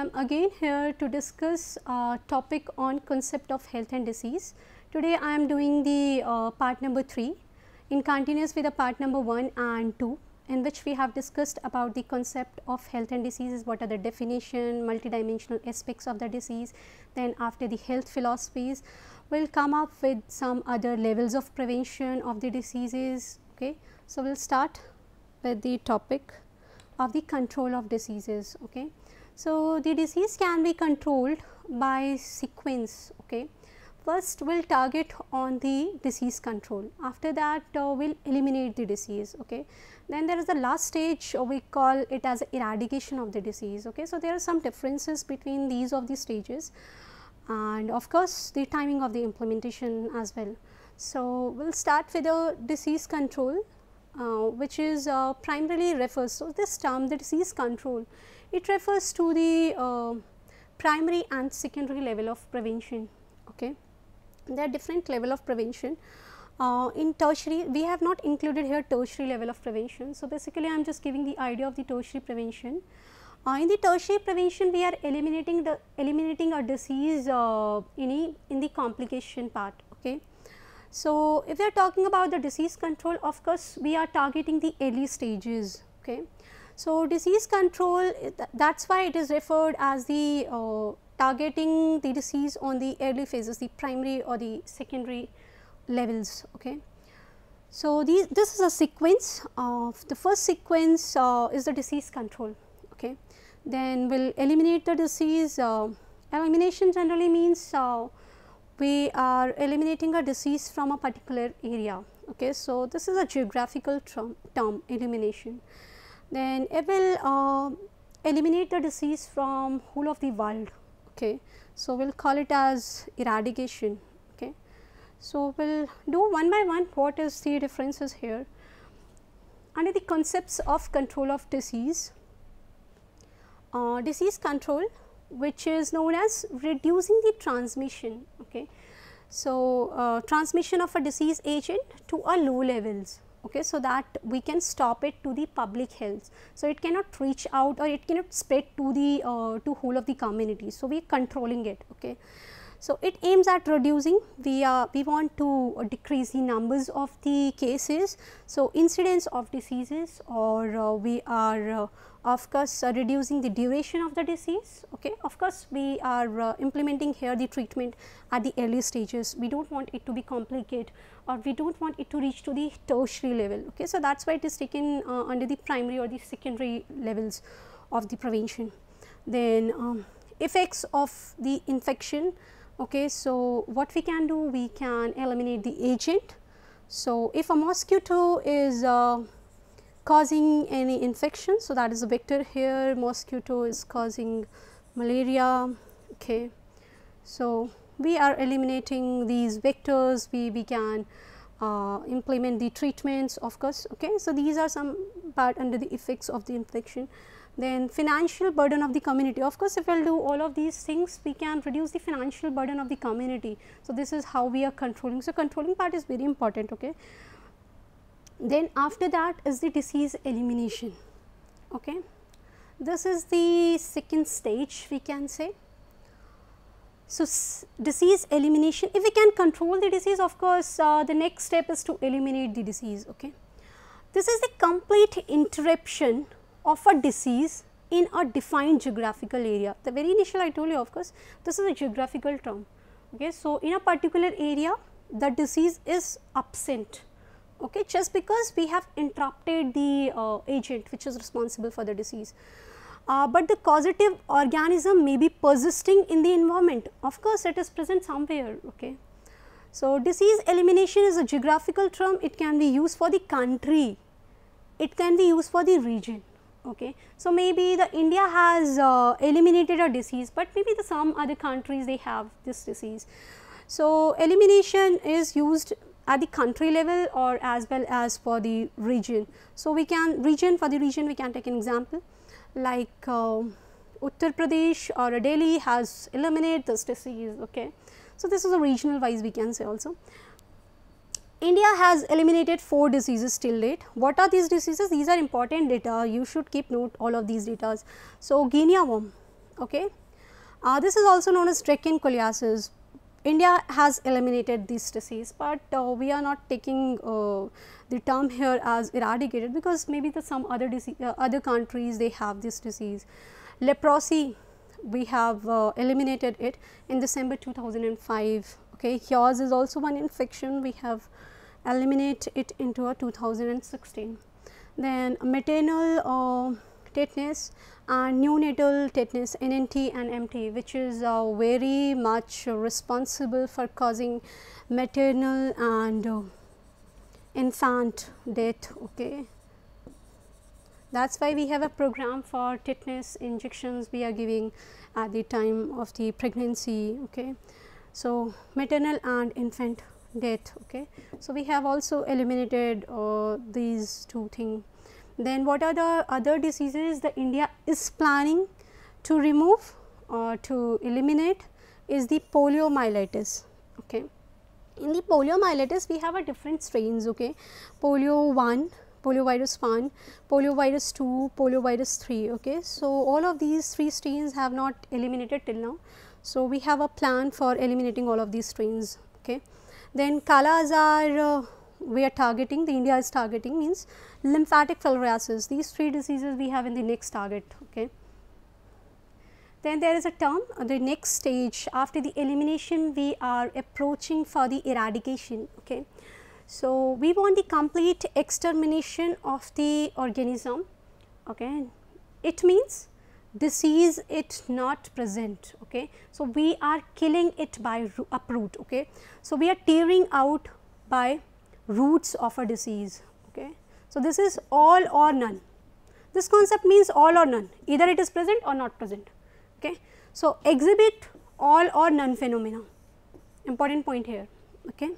I am again here to discuss uh, topic on concept of health and disease. Today I am doing the uh, part number 3 in continuous with the part number 1 and 2 in which we have discussed about the concept of health and diseases, what are the definition, multidimensional aspects of the disease. Then after the health philosophies, we will come up with some other levels of prevention of the diseases. Okay. So, we will start with the topic of the control of diseases. Okay. So, the disease can be controlled by sequence. Okay. First, we will target on the disease control. After that, uh, we will eliminate the disease. Okay. Then there is the last stage uh, we call it as eradication of the disease. Okay. So, there are some differences between these of the stages and of course, the timing of the implementation as well. So, we will start with the disease control uh, which is uh, primarily refers to so this term the disease control it refers to the uh, primary and secondary level of prevention. Okay. There are different level of prevention. Uh, in tertiary, we have not included here tertiary level of prevention. So, basically I am just giving the idea of the tertiary prevention. Uh, in the tertiary prevention, we are eliminating the eliminating a disease uh, in, in the complication part. Okay. So, if we are talking about the disease control, of course, we are targeting the early stages. Okay. So, disease control that is why it is referred as the uh, targeting the disease on the early phases the primary or the secondary levels. Okay. So, these, this is a sequence of the first sequence uh, is the disease control. Okay. Then we will eliminate the disease uh, elimination generally means uh, we are eliminating a disease from a particular area. Okay. So, this is a geographical term, term elimination then it will uh, eliminate the disease from whole of the world. Okay. So, we will call it as eradication. Okay. So, we will do one by one what is the differences here. Under the concepts of control of disease, uh, disease control which is known as reducing the transmission. Okay. So, uh, transmission of a disease agent to a low levels okay, so that we can stop it to the public health. So, it cannot reach out or it cannot spread to the uh, to whole of the community. So, we are controlling it. Okay. So, it aims at reducing we uh, we want to decrease the numbers of the cases. So, incidence of diseases or uh, we are uh, of course, uh, reducing the duration of the disease. Okay. Of course, we are uh, implementing here the treatment at the early stages. We do not want it to be complicated or we do not want it to reach to the tertiary level. Okay. So, that is why it is taken under the primary or the secondary levels of the prevention. Then um, effects of the infection Okay, so what we can do, we can eliminate the agent. So, if a mosquito is uh, causing any infection, so that is a vector here, mosquito is causing malaria, okay. So, we are eliminating these vectors, we, we can uh, implement the treatments of course, okay. So, these are some part under the effects of the infection then financial burden of the community. Of course, if we will do all of these things, we can reduce the financial burden of the community. So, this is how we are controlling. So, controlling part is very important. Okay. Then after that is the disease elimination. Okay. This is the second stage we can say. So, disease elimination, if we can control the disease of course, uh, the next step is to eliminate the disease. Okay. This is the complete interruption of a disease in a defined geographical area. The very initial I told you of course, this is a geographical term. Okay. So, in a particular area the disease is absent okay, just because we have interrupted the uh, agent which is responsible for the disease. Uh, but the causative organism may be persisting in the environment of course, it is present somewhere. Okay. So, disease elimination is a geographical term it can be used for the country, it can be used for the region okay. So, maybe the India has uh, eliminated a disease, but maybe the some other countries they have this disease. So, elimination is used at the country level or as well as for the region. So, we can region for the region we can take an example like uh, Uttar Pradesh or Delhi has eliminated this disease. Okay. So, this is a regional wise we can say also. India has eliminated 4 diseases till date. What are these diseases? These are important data. You should keep note all of these data. So, guinea worm, okay. Uh, this is also known as trachinoculiasis. India has eliminated this disease, but uh, we are not taking uh, the term here as eradicated because maybe the some other disease, uh, other countries they have this disease. Leprosy, we have uh, eliminated it in December 2005 okay yours is also one infection we have eliminate it into a 2016. Then maternal uh, tetanus and neonatal tetanus NNT and MT which is uh, very much responsible for causing maternal and uh, infant death. Okay. That is why we have a program for tetanus injections we are giving at the time of the pregnancy. Okay. So, maternal and infant death. Okay. So, we have also eliminated uh, these two things. Then what are the other diseases that India is planning to remove or uh, to eliminate is the poliomyelitis. Okay. In the poliomyelitis, we have a different strains, okay. polio 1, poliovirus 1, poliovirus 2, poliovirus 3. Okay. So, all of these three strains have not eliminated till now. So, we have a plan for eliminating all of these strains. Okay. Then colors are uh, we are targeting the India is targeting means lymphatic filariasis these three diseases we have in the next target. Okay. Then there is a term uh, the next stage after the elimination we are approaching for the eradication. Okay. So, we want the complete extermination of the organism. Okay. It means disease it not present okay so we are killing it by uproot okay so we are tearing out by roots of a disease okay so this is all or none this concept means all or none either it is present or not present okay so exhibit all or none phenomena important point here okay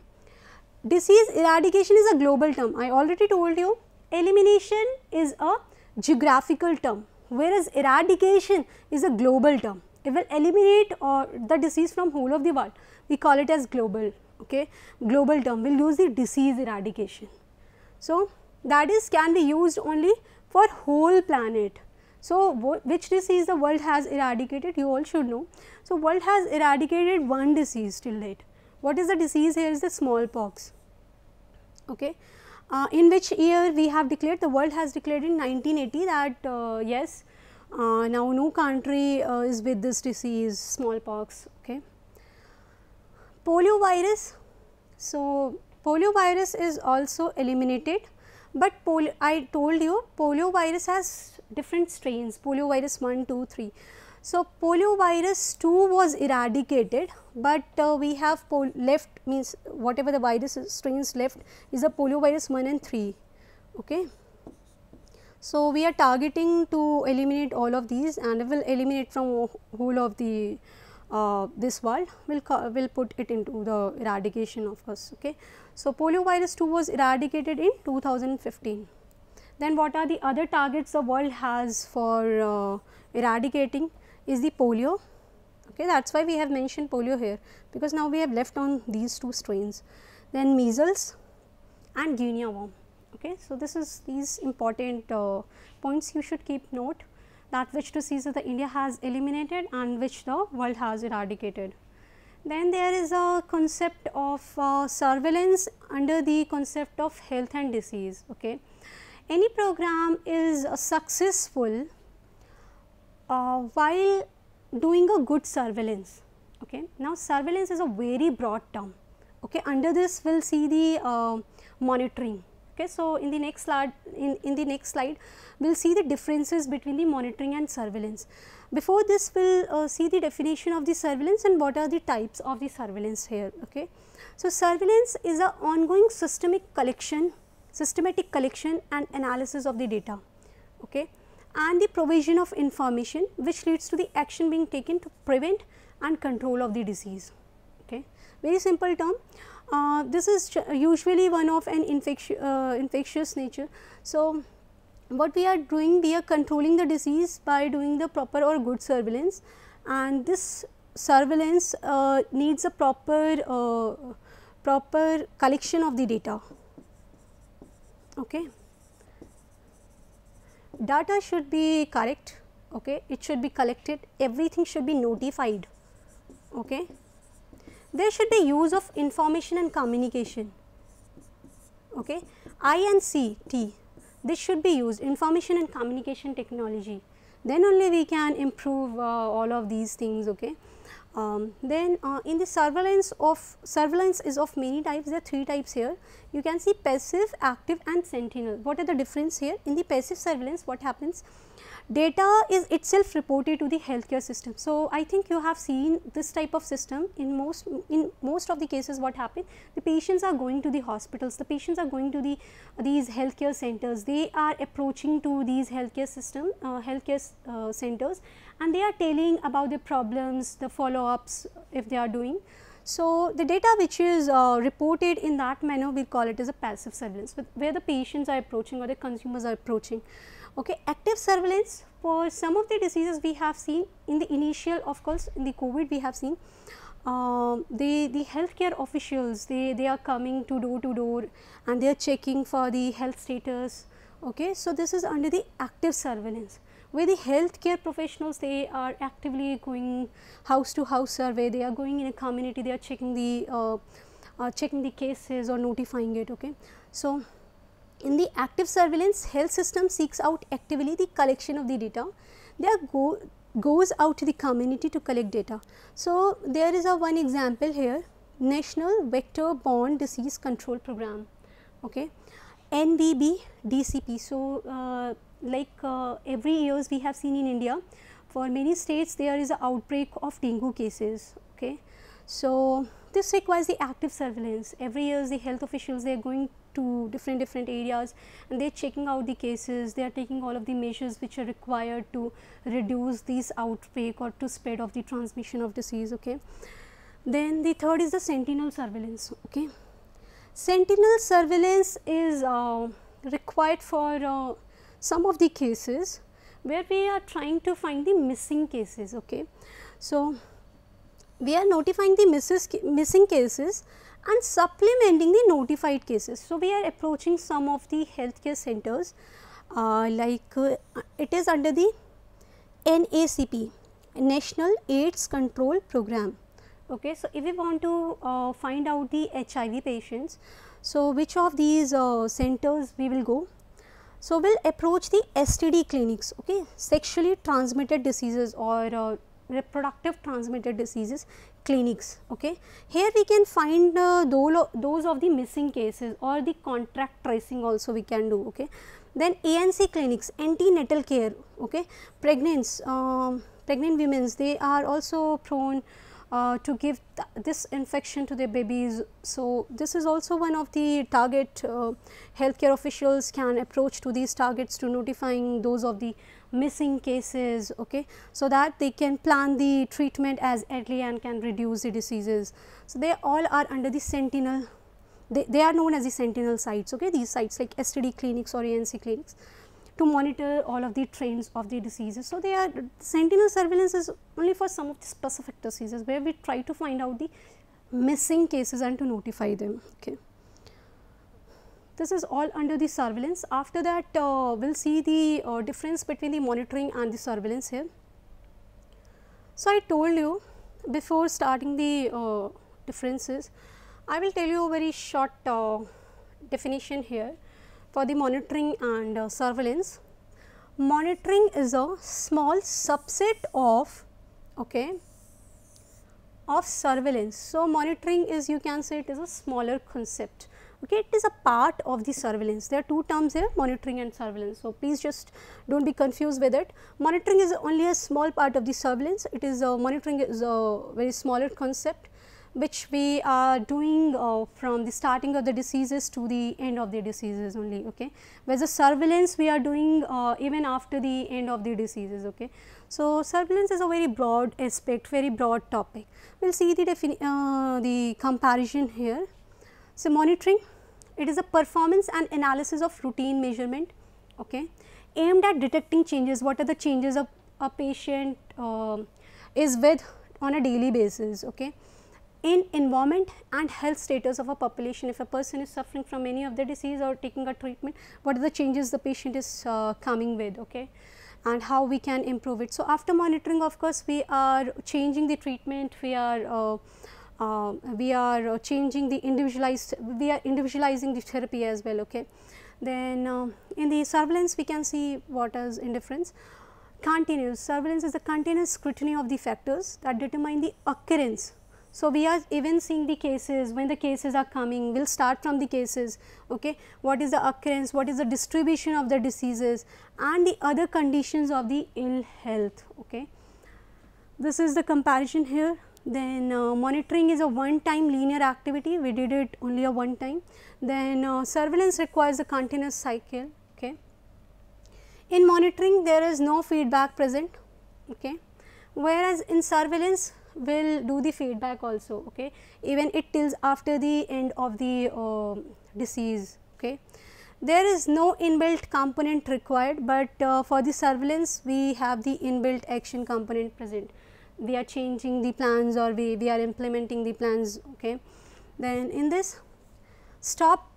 disease eradication is a global term i already told you elimination is a geographical term whereas eradication is a global term. It will eliminate or uh, the disease from whole of the world. We call it as global, okay, global term. We will use the disease eradication. So, that is can be used only for whole planet. So, which disease the world has eradicated you all should know. So, world has eradicated one disease till date. What is the disease here is the smallpox. Okay. Uh, in which year we have declared the world has declared in 1980 that uh, yes uh, now no country uh, is with this disease smallpox okay polio virus so polio virus is also eliminated but i told you polio virus has different strains polio virus 1 2 3 so, poliovirus 2 was eradicated, but uh, we have left means whatever the virus strains left is the poliovirus 1 and 3. Okay. So, we are targeting to eliminate all of these and we will eliminate from whole of the uh, this world will will put it into the eradication of course. Okay. So, poliovirus 2 was eradicated in 2015. Then what are the other targets the world has for uh, eradicating? is the polio. Okay, that is why we have mentioned polio here because now we have left on these two strains. Then measles and guinea worm. Okay, so this is these important uh, points you should keep note that which diseases the India has eliminated and which the world has eradicated. Then there is a concept of uh, surveillance under the concept of health and disease. Okay. Any program is successful uh, while doing a good surveillance. Okay. Now, surveillance is a very broad term. Okay. Under this, we will see the uh, monitoring. Okay. So, in the next slide, in, in the next slide, we will see the differences between the monitoring and surveillance. Before this, we will uh, see the definition of the surveillance and what are the types of the surveillance here. Okay. So, surveillance is an ongoing systemic collection, systematic collection and analysis of the data. Okay and the provision of information which leads to the action being taken to prevent and control of the disease. Okay. Very simple term. Uh, this is usually one of an infectious, uh, infectious nature. So, what we are doing, we are controlling the disease by doing the proper or good surveillance and this surveillance uh, needs a proper, uh, proper collection of the data. Okay data should be correct, okay. it should be collected, everything should be notified. Okay. There should be use of information and communication. Okay. I and C T this should be used information and communication technology then only we can improve uh, all of these things okay um, then uh, in the surveillance of surveillance is of many types there are three types here you can see passive active and sentinel what are the difference here in the passive surveillance what happens data is itself reported to the healthcare system so i think you have seen this type of system in most in most of the cases what happened the patients are going to the hospitals the patients are going to the these healthcare centers they are approaching to these healthcare system uh, healthcare uh, centers and they are telling about the problems, the follow-ups if they are doing. So, the data which is uh, reported in that manner we call it as a passive surveillance where the patients are approaching or the consumers are approaching. Okay. Active surveillance for some of the diseases we have seen in the initial of course in the COVID we have seen uh, um, they, the healthcare officials they, they are coming to door to door and they are checking for the health status. Okay. So, this is under the active surveillance where the healthcare professionals they are actively going house to house survey, they are going in a community, they are checking the uh, uh, checking the cases or notifying it. Okay. So, in the active surveillance, health system seeks out actively the collection of the data. They are go goes out to the community to collect data. So, there is a one example here National Vector Borne Disease Control Program, okay, NVB DCP. So, uh, like uh, every years we have seen in India for many states there is an outbreak of dengue cases. Okay. So, this requires the active surveillance every year the health officials they are going to different different areas and they are checking out the cases they are taking all of the measures which are required to reduce this outbreak or to spread of the transmission of disease. Okay. Then the third is the sentinel surveillance. Okay. Sentinel surveillance is uh, required for uh, some of the cases where we are trying to find the missing cases. Okay. So, we are notifying the misses, missing cases and supplementing the notified cases. So, we are approaching some of the healthcare centers uh, like uh, it is under the NACP National AIDS Control Program. Okay, so if we want to uh, find out the HIV patients, so which of these uh, centers we will go? So, we will approach the STD clinics, okay, sexually transmitted diseases or uh, reproductive transmitted diseases clinics, okay. Here we can find uh, those of the missing cases or the contract tracing also we can do, okay. Then ANC clinics, antenatal care, okay, pregnants, um, pregnant women's they are also prone uh, to give th this infection to their babies. So, this is also one of the target uh, healthcare officials can approach to these targets to notifying those of the missing cases, okay, so that they can plan the treatment as early and can reduce the diseases. So, they all are under the sentinel, they, they are known as the sentinel sites, okay, these sites like STD clinics or ANC clinics to monitor all of the trends of the diseases. So, they are sentinel surveillance is only for some of the specific diseases where we try to find out the missing cases and to notify them. Okay. This is all under the surveillance. After that, uh, we will see the uh, difference between the monitoring and the surveillance here. So, I told you before starting the uh, differences, I will tell you a very short uh, definition here for the monitoring and uh, surveillance. Monitoring is a small subset of okay of surveillance. So, monitoring is you can say it is a smaller concept okay it is a part of the surveillance there are two terms here monitoring and surveillance so please just don't be confused with it monitoring is only a small part of the surveillance it is a, uh, monitoring is a very smaller concept which we are doing uh, from the starting of the diseases to the end of the diseases only okay whereas the surveillance we are doing uh, even after the end of the diseases okay so surveillance is a very broad aspect very broad topic we'll see the uh, the comparison here so monitoring it is a performance and analysis of routine measurement okay aimed at detecting changes what are the changes of a patient uh, is with on a daily basis okay in environment and health status of a population. If a person is suffering from any of the disease or taking a treatment, what are the changes the patient is uh, coming with, okay, and how we can improve it. So, after monitoring of course, we are changing the treatment, we are uh, uh, we are changing the individualized, we are individualizing the therapy as well. Okay. Then uh, in the surveillance we can see what is indifference. Continuous surveillance is the continuous scrutiny of the factors that determine the occurrence so, we are even seeing the cases, when the cases are coming, we will start from the cases, okay. what is the occurrence, what is the distribution of the diseases and the other conditions of the ill health. Okay. This is the comparison here, then uh, monitoring is a one time linear activity, we did it only a one time, then uh, surveillance requires a continuous cycle. Okay. In monitoring there is no feedback present, okay. whereas in surveillance will do the feedback also okay even it tills after the end of the uh, disease okay there is no inbuilt component required but uh, for the surveillance we have the inbuilt action component present we are changing the plans or we we are implementing the plans okay then in this stop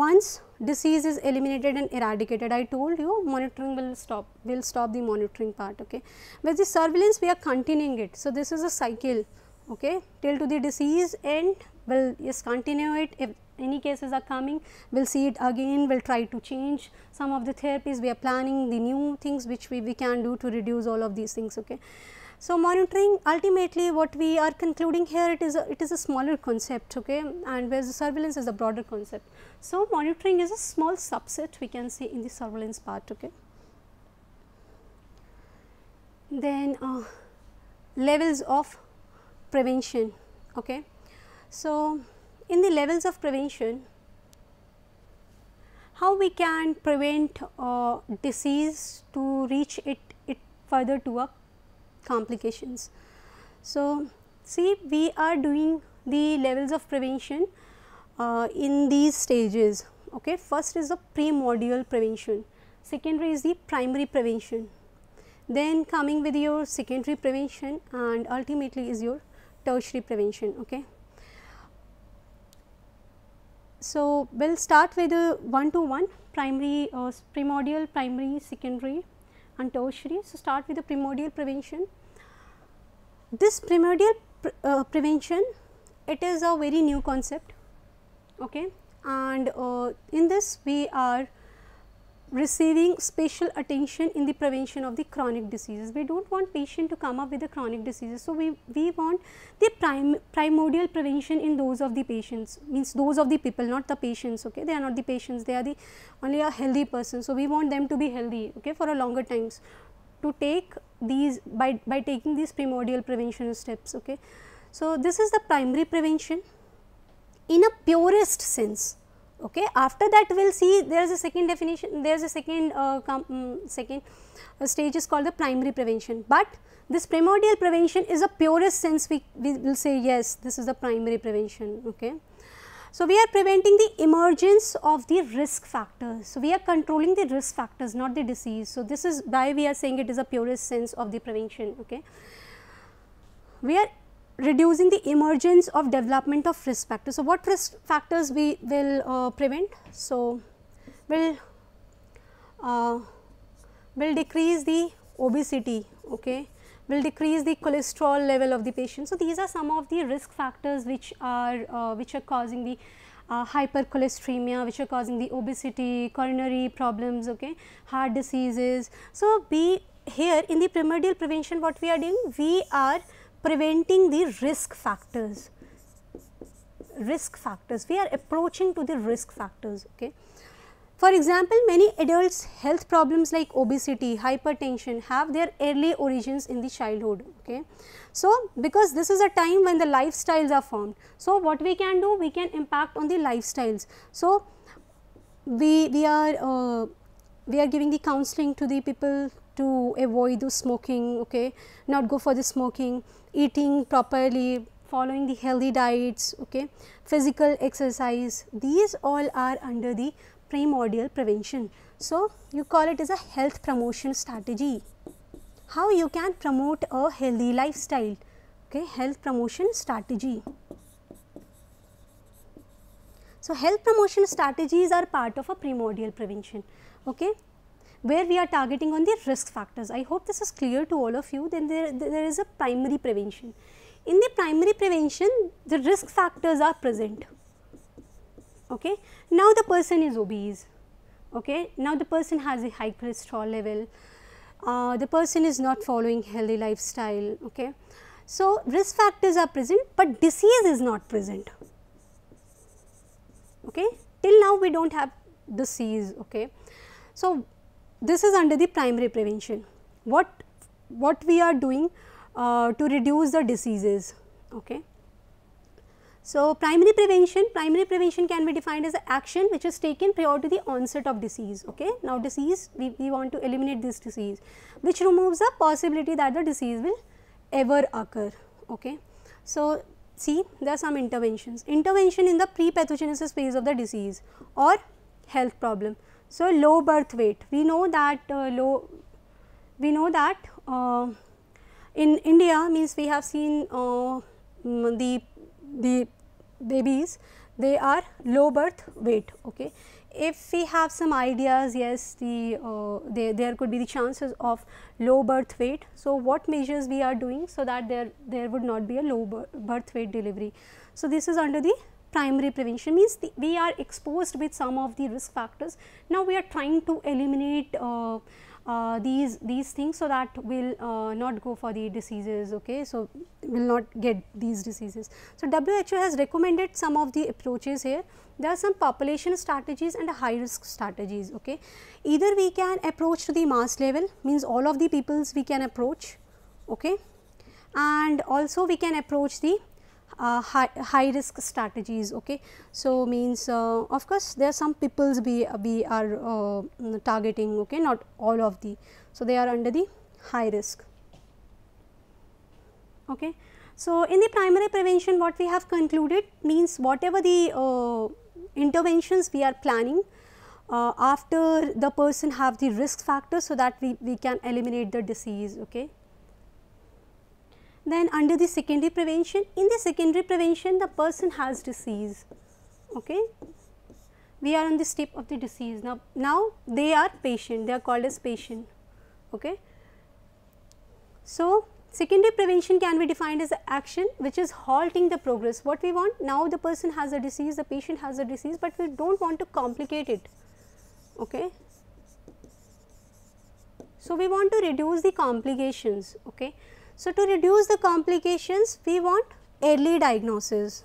once disease is eliminated and eradicated I told you monitoring will stop will stop the monitoring part okay with the surveillance we are continuing it so this is a cycle okay till to the disease end will just continue it if any cases are coming we will see it again we will try to change some of the therapies we are planning the new things which we, we can do to reduce all of these things okay so, monitoring ultimately what we are concluding here it is a, it is a smaller concept okay and whereas the surveillance is a broader concept. So, monitoring is a small subset we can say in the surveillance part okay. Then uh, levels of prevention okay. So, in the levels of prevention how we can prevent uh, disease to reach it, it further to a complications. So, see we are doing the levels of prevention uh, in these stages. Okay. First is the primordial prevention, secondary is the primary prevention, then coming with your secondary prevention and ultimately is your tertiary prevention. Okay. So, we will start with a uh, one to one primary uh, primordial, primary, secondary and tertiary. So, start with the primordial prevention. This primordial uh, prevention, it is a very new concept okay. and uh, in this we are receiving special attention in the prevention of the chronic diseases. We do not want patient to come up with the chronic diseases. So, we, we want the prim primordial prevention in those of the patients means those of the people not the patients okay they are not the patients they are the only a healthy person. So, we want them to be healthy okay for a longer times to take these by, by taking these primordial prevention steps okay. So, this is the primary prevention in a purest sense okay after that we'll see there is a second definition there is a second uh, um, second uh, stage is called the primary prevention but this primordial prevention is a purest sense we, we will say yes this is the primary prevention okay so we are preventing the emergence of the risk factors so we are controlling the risk factors not the disease so this is why we are saying it is a purest sense of the prevention okay we are reducing the emergence of development of risk factors. So, what risk factors we will uh, prevent? So, will uh, will decrease the obesity, okay, will decrease the cholesterol level of the patient. So, these are some of the risk factors which are uh, which are causing the uh, hypercholesteremia which are causing the obesity, coronary problems, okay, heart diseases. So, be here in the primordial prevention what we are doing we are preventing the risk factors risk factors we are approaching to the risk factors okay for example many adults health problems like obesity hypertension have their early origins in the childhood okay so because this is a time when the lifestyles are formed so what we can do we can impact on the lifestyles so we we are uh, we are giving the counseling to the people to avoid the smoking okay not go for the smoking eating properly, following the healthy diets, okay, physical exercise, these all are under the primordial prevention. So, you call it as a health promotion strategy. How you can promote a healthy lifestyle, okay, health promotion strategy. So, health promotion strategies are part of a primordial prevention. Okay where we are targeting on the risk factors. I hope this is clear to all of you. Then there, there is a primary prevention. In the primary prevention, the risk factors are present. Okay. Now the person is obese. Okay. Now the person has a high cholesterol level. Uh, the person is not following healthy lifestyle. Okay. So, risk factors are present, but disease is not present. Okay. Till now we do not have disease. Okay. So, this is under the primary prevention. What, what we are doing uh, to reduce the diseases. Okay. So, primary prevention, primary prevention can be defined as action which is taken prior to the onset of disease. Okay. Now, disease we, we want to eliminate this disease which removes the possibility that the disease will ever occur. Okay. So, see there are some interventions, intervention in the pre-pathogenesis phase of the disease or health problem. So, low birth weight, we know that uh, low, we know that uh, in India means we have seen uh, mm, the, the babies, they are low birth weight. Okay. If we have some ideas, yes, the, uh, they, there could be the chances of low birth weight. So, what measures we are doing so that there, there would not be a low birth weight delivery. So, this is under the primary prevention means the, we are exposed with some of the risk factors. Now, we are trying to eliminate uh, uh, these these things so that will uh, not go for the diseases okay so will not get these diseases so who has recommended some of the approaches here there are some population strategies and high risk strategies okay either we can approach to the mass level means all of the peoples we can approach okay and also we can approach the uh, high, high risk strategies. Okay. So, means uh, of course, there are some peoples we, we are uh, mm, targeting okay, not all of the. So, they are under the high risk. Okay. So, in the primary prevention what we have concluded means whatever the uh, interventions we are planning uh, after the person have the risk factor so that we, we can eliminate the disease. Okay. Then under the secondary prevention, in the secondary prevention the person has disease, okay. We are on the step of the disease. Now, now they are patient, they are called as patient, okay. So, secondary prevention can be defined as action which is halting the progress. What we want now the person has a disease, the patient has a disease, but we do not want to complicate it, okay. So, we want to reduce the complications, okay. So, to reduce the complications we want early diagnosis.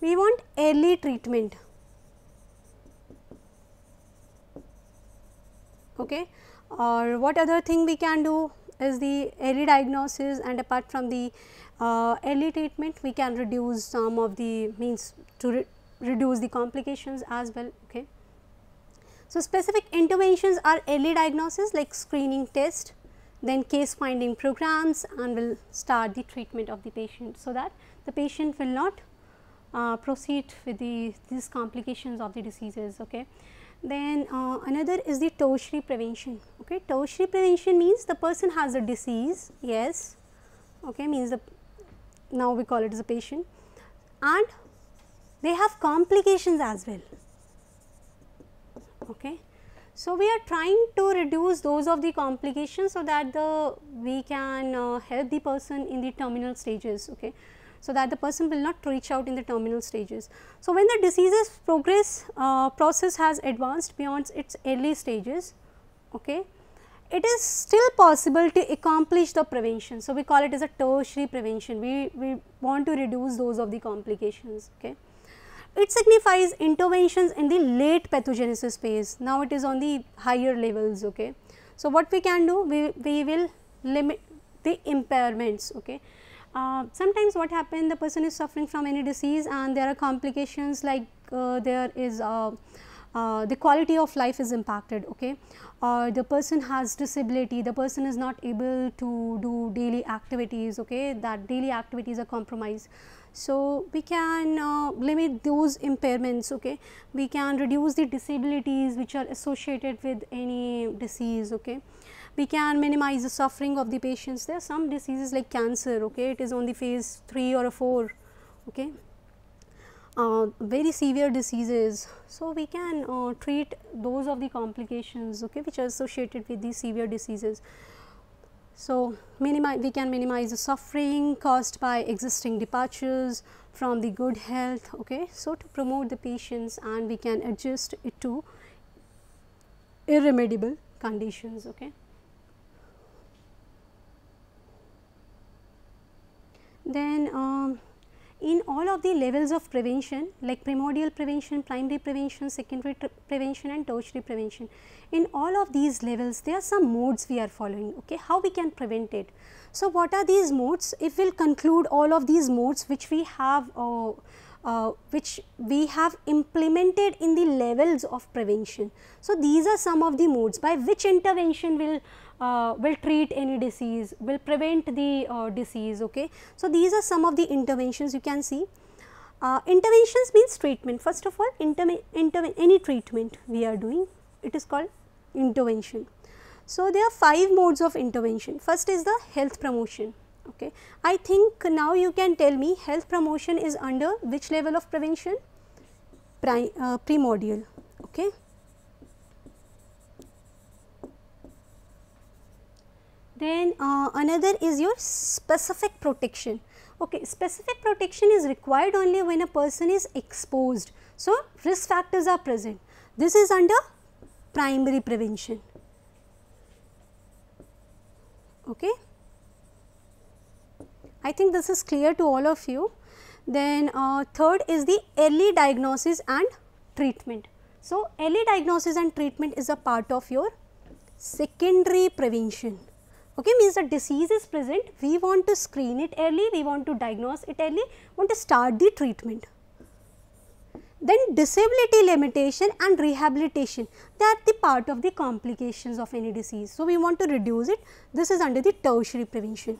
We want early treatment. Okay. Or what other thing we can do is the early diagnosis and apart from the uh, early treatment we can reduce some of the means to re reduce the complications as well. Okay. So, specific interventions are early diagnosis like screening test, then case finding programs and will start the treatment of the patient. So, that the patient will not uh, proceed with the these complications of the diseases. Okay. Then uh, another is the tertiary prevention. Okay. Tertiary prevention means the person has a disease, yes, okay, means the now we call it as a patient and they have complications as well. Okay. So, we are trying to reduce those of the complications so that the we can uh, help the person in the terminal stages. Okay. So, that the person will not reach out in the terminal stages. So, when the disease's progress uh, process has advanced beyond its early stages, okay, it is still possible to accomplish the prevention. So, we call it as a tertiary prevention, we, we want to reduce those of the complications. Okay. It signifies interventions in the late pathogenesis phase. Now it is on the higher levels. Okay. So what we can do? We, we will limit the impairments. Okay. Uh, sometimes what happens the person is suffering from any disease and there are complications like uh, there is uh, uh, the quality of life is impacted okay or the person has disability the person is not able to do daily activities okay that daily activities are compromised so, we can uh, limit those impairments, okay. We can reduce the disabilities which are associated with any disease, okay. We can minimize the suffering of the patients. There are some diseases like cancer, okay, it is on the phase 3 or 4, okay. Uh, very severe diseases. So, we can uh, treat those of the complications, okay, which are associated with these severe diseases. So, minimize, we can minimize the suffering caused by existing departures from the good health. Okay. So, to promote the patients and we can adjust it to irremediable conditions. Okay. Then um, in all of the levels of prevention like primordial prevention, primary prevention, secondary prevention and tertiary prevention. In all of these levels there are some modes we are following, okay, how we can prevent it. So, what are these modes? If we will conclude all of these modes which we have uh, uh, which we have implemented in the levels of prevention. So, these are some of the modes by which intervention will uh, will treat any disease, will prevent the uh, disease. Okay. So, these are some of the interventions you can see. Uh, interventions means treatment. First of all, any treatment we are doing, it is called intervention. So, there are five modes of intervention. First is the health promotion. Okay. I think now you can tell me health promotion is under which level of prevention? Pri uh, primordial. Okay. Then uh, another is your specific protection. Okay, specific protection is required only when a person is exposed. So, risk factors are present. This is under primary prevention. Okay. I think this is clear to all of you. Then uh, third is the early diagnosis and treatment. So, early diagnosis and treatment is a part of your secondary prevention. Okay, means the disease is present, we want to screen it early, we want to diagnose it early, want to start the treatment. Then disability limitation and rehabilitation, they are the part of the complications of any disease. So, we want to reduce it, this is under the tertiary prevention.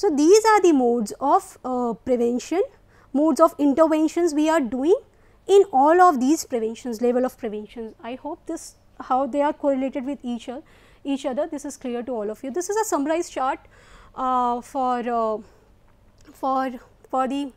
So, these are the modes of uh, prevention, modes of interventions we are doing in all of these preventions, level of preventions. I hope this how they are correlated with each, each other this is clear to all of you. This is a summarized chart uh, for, uh, for, for the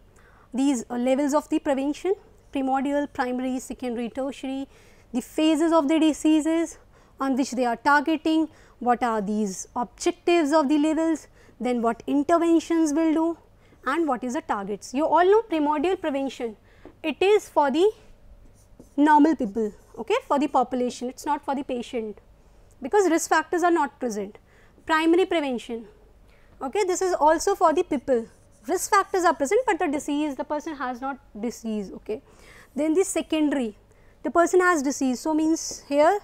these uh, levels of the prevention primordial, primary, secondary, tertiary, the phases of the diseases on which they are targeting, what are these objectives of the levels, then what interventions will do and what is the targets. You all know primordial prevention, it is for the normal people, okay, for the population, it is not for the patient because risk factors are not present. Primary prevention, okay, this is also for the people, risk factors are present but the disease, the person has not disease, okay. Then the secondary, the person has disease, so means here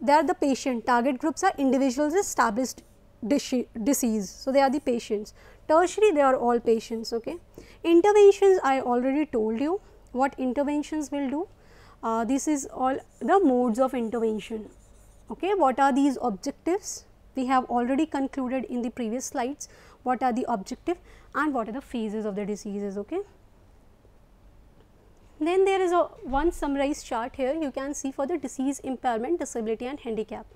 they are the patient, target groups are individuals established disease. So, they are the patients. Tertiary, they are all patients. Okay. Interventions, I already told you what interventions will do. Uh, this is all the modes of intervention. Okay. What are these objectives? We have already concluded in the previous slides what are the objective and what are the phases of the diseases. Okay. Then there is a one summarized chart here you can see for the disease impairment, disability and handicap.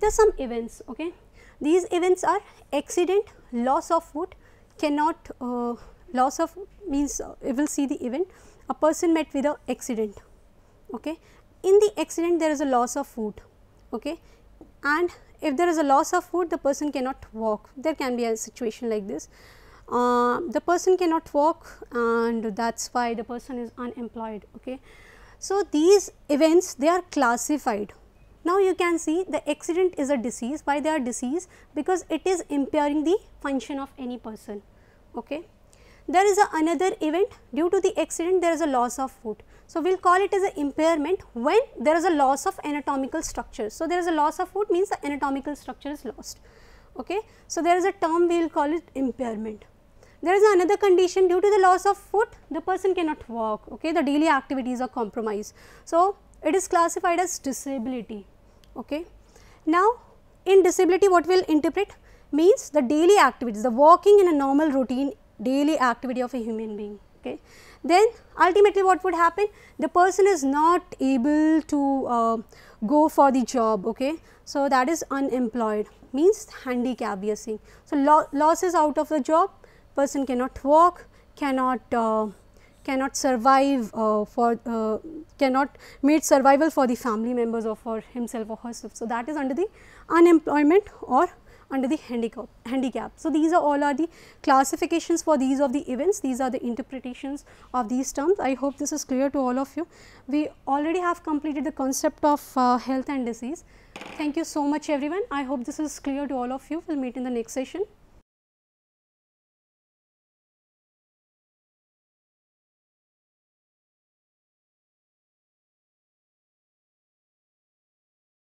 There are some events okay, these events are accident, loss of food, cannot uh, loss of means uh, we will see the event a person met with a accident okay in the accident there is a loss of food okay and if there is a loss of food the person cannot walk there can be a situation like this uh, the person cannot walk and that's why the person is unemployed okay so these events they are classified now, you can see the accident is a disease. Why they are disease? Because it is impairing the function of any person. Okay. There is another event due to the accident there is a loss of foot. So, we will call it as an impairment when there is a loss of anatomical structure. So, there is a loss of foot means the anatomical structure is lost. Okay. So, there is a term we will call it impairment. There is another condition due to the loss of foot the person cannot walk okay the daily activities are compromised. So, it is classified as disability. Okay. Now, in disability what we will interpret means the daily activities, the walking in a normal routine daily activity of a human being. Okay. Then ultimately what would happen? The person is not able to uh, go for the job. Okay. So, that is unemployed means handicap you are seeing. So, lo losses out of the job, person cannot walk, cannot uh, cannot survive uh, for uh, cannot meet survival for the family members or for himself or herself. So, that is under the unemployment or under the handicap. handicap. So, these are all are the classifications for these of the events, these are the interpretations of these terms. I hope this is clear to all of you. We already have completed the concept of uh, health and disease. Thank you so much everyone. I hope this is clear to all of you. We will meet in the next session.